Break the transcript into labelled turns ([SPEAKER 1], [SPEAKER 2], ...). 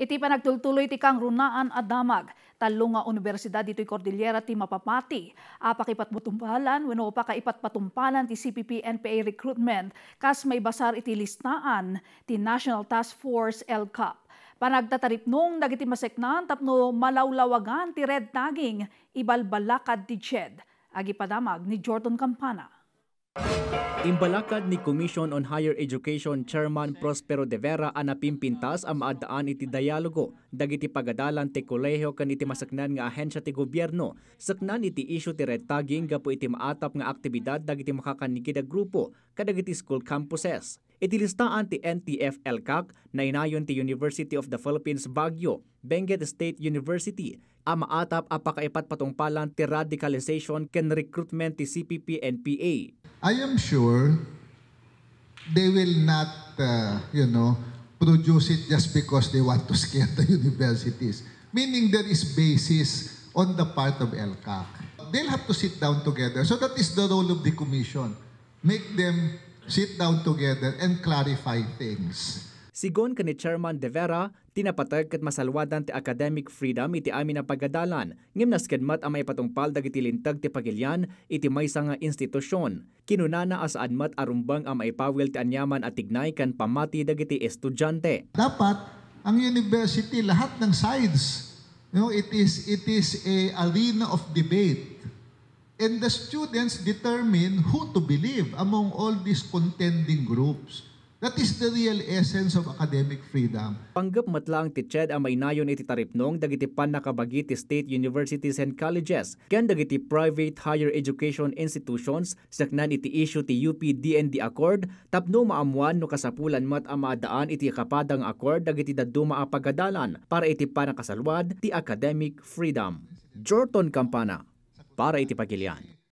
[SPEAKER 1] Iti panagtultuloy ti kang runaan at damag. Talo nga universidad dito'y Cordillera ti Mapapati. Apak ipatmutumpalan, wano pa ka ti CPP NPA recruitment. Kas may basar iti listaan ti National Task Force LCAP. Panagtatarip nung dagiti maseknan tapno malawlawagan ti red tagging ibalbalakad ti CHED. Agipadamag ni Jordan Campana.
[SPEAKER 2] Imbalakad ni Commission on Higher Education Chairman Prospero de Vera anapim pintas ang maadaan iti dialogo dagiti pagadalan ti kolehiyo kan iti masaknan nga ahensya ti gobyerno saknan iti issue ti red tagging gapo iti maatap nga aktibidad dagiti makakanigid grupo kadagiti school campuses iti listaan ti NTF-ELCAC na inayon ti University of the Philippines Baguio, Benguet State University, ang maatap apakaipat patungpalan ti radicalization ken recruitment ti CPP-NPA.
[SPEAKER 3] I am sure they will not, uh, you know, produce it just because they want to scare the universities. Meaning there is basis on the part of ELCAC. They'll have to sit down together. So that is the role of the commission. Make them sit down together and clarify things. Sigon ka ni Chairman De Vera
[SPEAKER 2] Tinapatag kat masalwadan ti academic freedom iti amin na pagadalan, ngim naskedmat ang may patungpal dagiti lintag ti pagilyan iti maysa nga institusyon. Kinunana asaan mat arumbang ang maipawil ti anyaman at tignay kan pamati dagiti estudyante.
[SPEAKER 3] Dapat ang university lahat ng sides, you know, it is it is a arena of debate. And the students determine who to believe among all these contending groups. That is the real essence of academic freedom. Panggap matlaang
[SPEAKER 2] titsed ang mainayon iti taripnong dagiti pan nakabagiti state universities and colleges ken dagiti private higher education institutions saknan iti issue ti UP DND Accord tapno maamuan no kasapulan mat amadaan iti kapadang accord dagiti daduma a pagadalan para iti panakasalwad ti academic freedom. Jorton Campana para iti pagilian.